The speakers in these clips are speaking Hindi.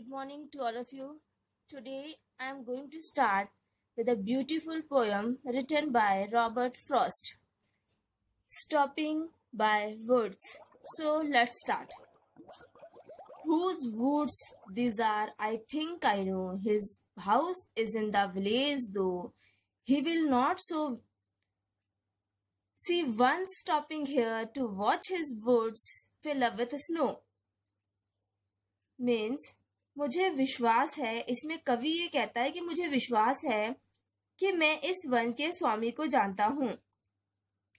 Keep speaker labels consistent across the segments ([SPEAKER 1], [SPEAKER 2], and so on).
[SPEAKER 1] good morning to all of you. Today I am going to start with a beautiful poem written by Robert Frost, Stopping by Woods. So let's start. Whose woods these are, I think I know. His house is in the village though. He will not so see one stopping here to watch his woods fill up with snow. Means मुझे विश्वास है इसमें कवि ये कहता है कि मुझे विश्वास है कि मैं इस वन के स्वामी को जानता हूँ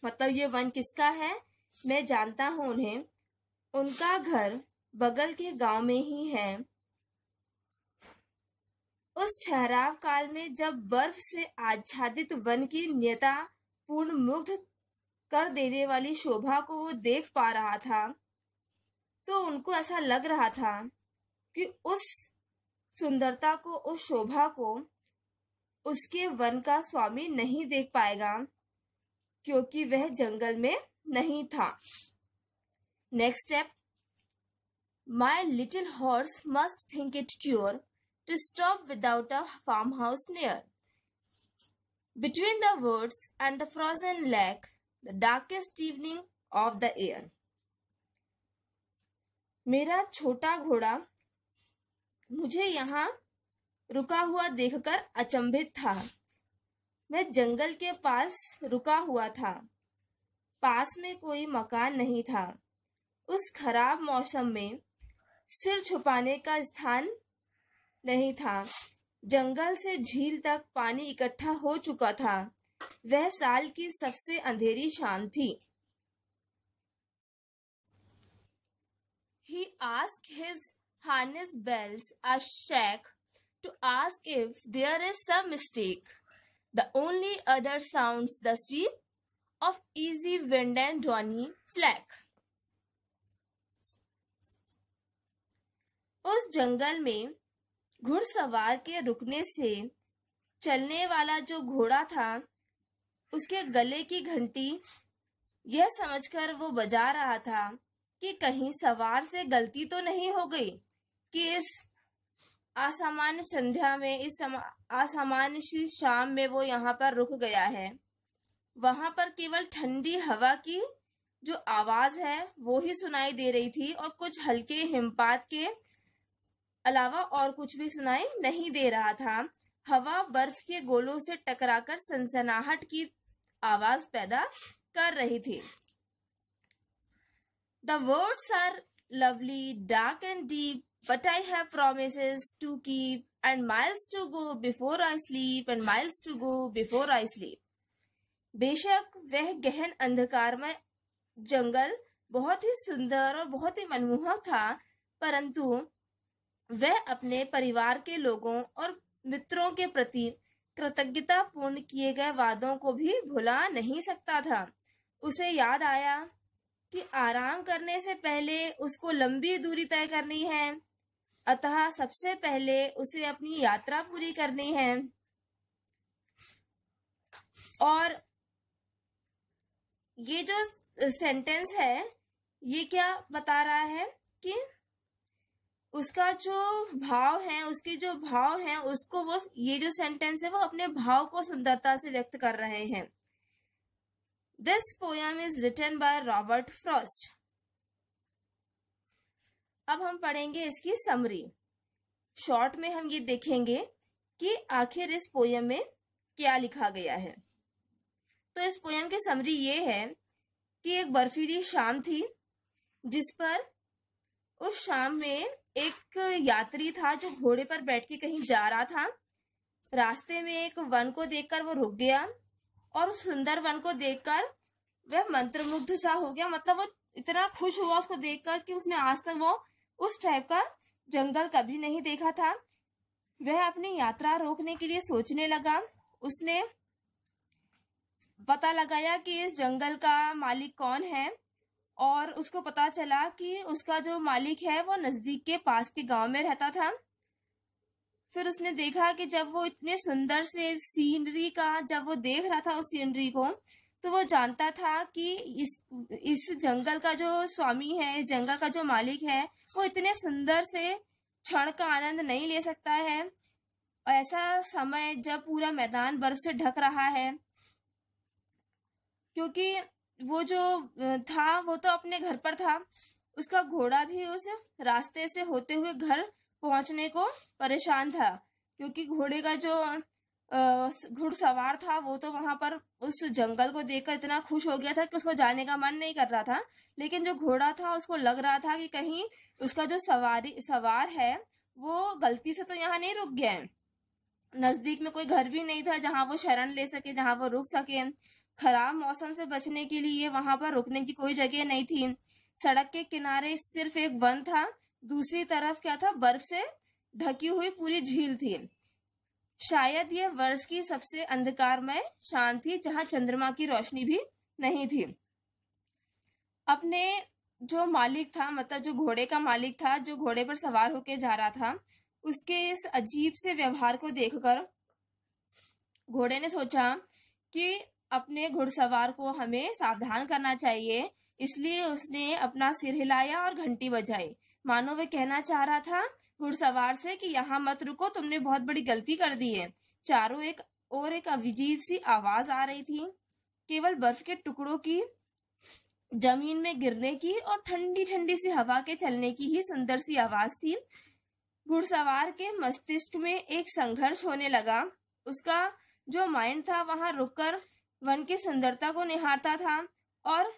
[SPEAKER 1] मतलब ये वन किसका है मैं जानता हूँ उन्हें उनका घर बगल के गांव में ही है उस ठहराव काल में जब बर्फ से आच्छादित वन की नियता पूर्ण मुग्ध कर देने वाली शोभा को वो देख पा रहा था तो उनको ऐसा लग रहा था कि उस सुंदरता को उस शोभा को उसके वन का स्वामी नहीं देख पाएगा क्योंकि वह जंगल में नहीं था next step my little horse must think it queer to stop without a farm house near between the words and the frozen lake the darkest evening of the year मेरा छोटा घोड़ा मुझे यहाँ रुका हुआ देखकर अचंभित था मैं जंगल के पास रुका हुआ था पास में कोई मकान नहीं था उस खराब मौसम में सिर छुपाने का स्थान नहीं था जंगल से झील तक पानी इकट्ठा हो चुका था वह साल की सबसे अंधेरी शाम थी He asked his harness bells a shaken to ask if there is some mistake. The only other sounds the sweep of easy wind and dawny flack. उस जंगल में घुड़सवार के रुकने से चलने वाला जो घोड़ा था उसके गले की घंटी यह समझकर वो बजा रहा था कि कहीं सवार से गलती तो नहीं हो गई कि इस असामान्य संध्या में इस असामान्य सी शाम में वो यहाँ पर रुक गया है वहां पर केवल ठंडी हवा की जो आवाज है वो ही सुनाई दे रही थी और कुछ हल्के हिमपात के अलावा और कुछ भी सुनाई नहीं दे रहा था हवा बर्फ के गोलों से टकराकर सनसनाहट की आवाज पैदा कर रही थी the words are lovely dark and deep But I have promises to keep and miles to go before I sleep and miles to go before I sleep. बेशक वह गहन अंधकारमय जंगल बहुत ही सुंदर और बहुत ही मनमोहक था परंतु वह अपने परिवार के लोगों और मित्रों के प्रति कृतज्ञता पूर्ण किए गए वादों को भी भुला नहीं सकता था उसे याद आया कि आराम करने से पहले उसको लंबी दूरी तय करनी है अतः सबसे पहले उसे अपनी यात्रा पूरी करनी है और ये जो सेंटेंस है ये क्या बता रहा है कि उसका जो भाव है उसके जो भाव है उसको वो ये जो सेंटेंस है वो अपने भाव को सुंदरता से व्यक्त कर रहे हैं this poem is written by Robert Frost अब हम पढ़ेंगे इसकी समरी शॉर्ट में हम ये देखेंगे कि आखिर इस पोयम में क्या लिखा गया है तो इस पोयम की समरी ये है कि एक बर्फीली शाम थी जिस पर उस शाम में एक यात्री था जो घोड़े पर बैठ के कहीं जा रहा था रास्ते में एक वन को देखकर वो रुक गया और उस सुंदर वन को देखकर वह मंत्रमुग्ध सा हो गया मतलब वो इतना खुश हुआ उसको देखकर कि उसने आज तक वो उस टाइप का जंगल कभी नहीं देखा था वह अपनी यात्रा रोकने के लिए सोचने लगा उसने पता लगाया कि इस जंगल का मालिक कौन है और उसको पता चला कि उसका जो मालिक है वो नज़दीक के पास के गांव में रहता था फिर उसने देखा कि जब वो इतने सुंदर से सीनरी का जब वो देख रहा था उस सीनरी को तो वो जानता था कि इस इस जंगल का जो स्वामी है इस जंगल का जो मालिक है वो इतने सुंदर से क्षण का आनंद नहीं ले सकता है ऐसा समय जब पूरा मैदान बर्फ से ढक रहा है क्योंकि वो जो था वो तो अपने घर पर था उसका घोड़ा भी उस रास्ते से होते हुए घर पहुंचने को परेशान था क्योंकि घोड़े का जो घुड़सवार था वो तो वहां पर उस जंगल को देखकर इतना खुश हो गया था कि उसको जाने का मन नहीं कर रहा था लेकिन जो घोड़ा था उसको लग रहा था कि कहीं उसका जो सवारी सवार है वो गलती से तो यहाँ नहीं रुक गया है नजदीक में कोई घर भी नहीं था जहाँ वो शरण ले सके जहाँ वो रुक सके खराब मौसम से बचने के लिए वहां पर रुकने की कोई जगह नहीं थी सड़क के किनारे सिर्फ एक वन था दूसरी तरफ क्या था बर्फ से ढकी हुई पूरी झील थी शायद ये वर्ष की सबसे अंधकारमय शांत थी जहां चंद्रमा की रोशनी भी नहीं थी अपने जो मालिक था मतलब जो घोड़े का मालिक था जो घोड़े पर सवार होके जा रहा था उसके इस अजीब से व्यवहार को देखकर घोड़े ने सोचा कि अपने घुड़सवार को हमें सावधान करना चाहिए इसलिए उसने अपना सिर हिलाया और घंटी बजाई मानो वह कहना चाह रहा था घुड़सवार से कि यहाँ मत रुको तुमने बहुत बड़ी गलती कर दी है चारों एक और एक अभिजीव सी आवाज आ रही थी केवल बर्फ के टुकड़ों की जमीन में गिरने की और ठंडी ठंडी सी हवा के चलने की ही सुंदर सी आवाज थी घुड़सवार के मस्तिष्क में एक संघर्ष होने लगा उसका जो माइंड था वहां रुककर वन की सुंदरता को निहारता था और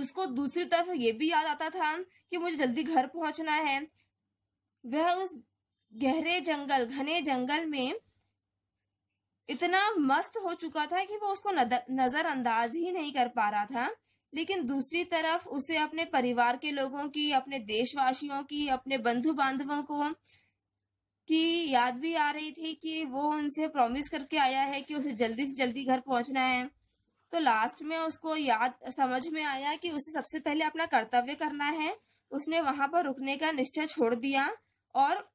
[SPEAKER 1] उसको दूसरी तरफ ये भी याद आता था कि मुझे जल्दी घर पहुंचना है वह उस गहरे जंगल घने जंगल में इतना मस्त हो चुका था कि वो उसको नजरअंदाज ही नहीं कर पा रहा था लेकिन दूसरी तरफ उसे अपने परिवार के लोगों की अपने देशवासियों की अपने बंधु बांधवों को की याद भी आ रही थी कि वो उनसे प्रॉमिस करके आया है कि उसे जल्दी से जल्दी घर पहुंचना है तो लास्ट में उसको याद समझ में आया कि उसे सबसे पहले अपना कर्तव्य करना है उसने वहां पर रुकने का निश्चय छोड़ दिया और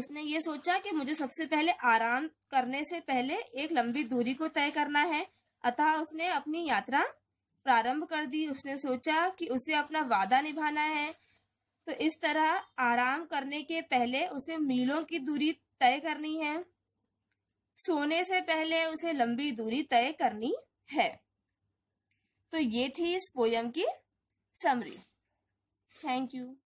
[SPEAKER 1] उसने ये सोचा कि मुझे सबसे पहले आराम करने से पहले एक लंबी दूरी को तय करना है अतः उसने अपनी यात्रा प्रारंभ कर दी उसने सोचा कि उसे अपना वादा निभाना है तो इस तरह आराम करने के पहले उसे मीलों की दूरी तय करनी है सोने से पहले उसे लंबी दूरी तय करनी है तो ये थी इस पोयम की समरी थैंक यू